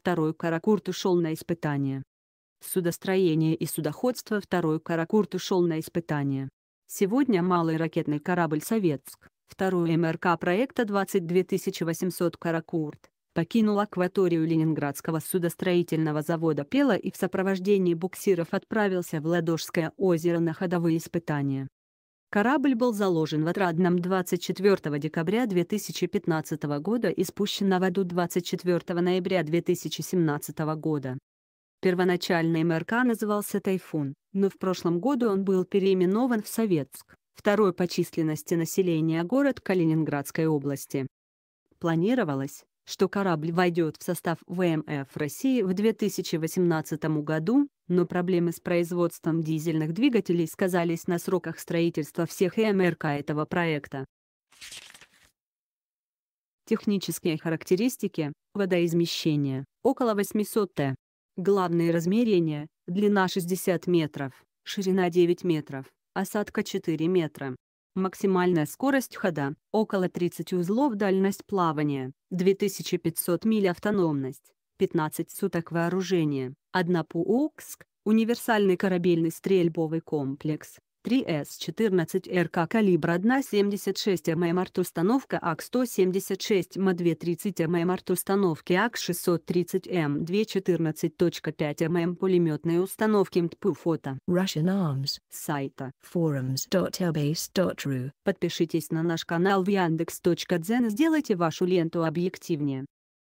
второй Каракурт ушел на испытание. Судостроение и судоходство второй Каракурт ушел на испытание. Сегодня малый ракетный корабль «Советск», второй МРК проекта 22800 «Каракурт», покинул акваторию Ленинградского судостроительного завода «Пела» и в сопровождении буксиров отправился в Ладожское озеро на ходовые испытания. Корабль был заложен в Отрадном 24 декабря 2015 года и спущен на воду 24 ноября 2017 года. Первоначально МРК назывался «Тайфун», но в прошлом году он был переименован в Советск, второй по численности населения город Калининградской области. Планировалось, что корабль войдет в состав ВМФ России в 2018 году, но проблемы с производством дизельных двигателей сказались на сроках строительства всех МРК этого проекта. Технические характеристики, водоизмещение, около 800 Т. Главные размерения, длина 60 метров, ширина 9 метров, осадка 4 метра, Максимальная скорость хода – около 30 узлов дальность плавания, 2500 миль автономность, 15 суток вооружения, 1 ПУОКСК, универсальный корабельный стрельбовый комплекс, 3С-14РК калибра 1,76 мм установка АК-176М 2,30 мм установки АК-630М 2,14.5 мм пулеметные установки МТПУ фото Russian Arms сайта forums.airbase.ru Подпишитесь на наш канал в Яндекс.Дзен и сделайте вашу ленту объективнее.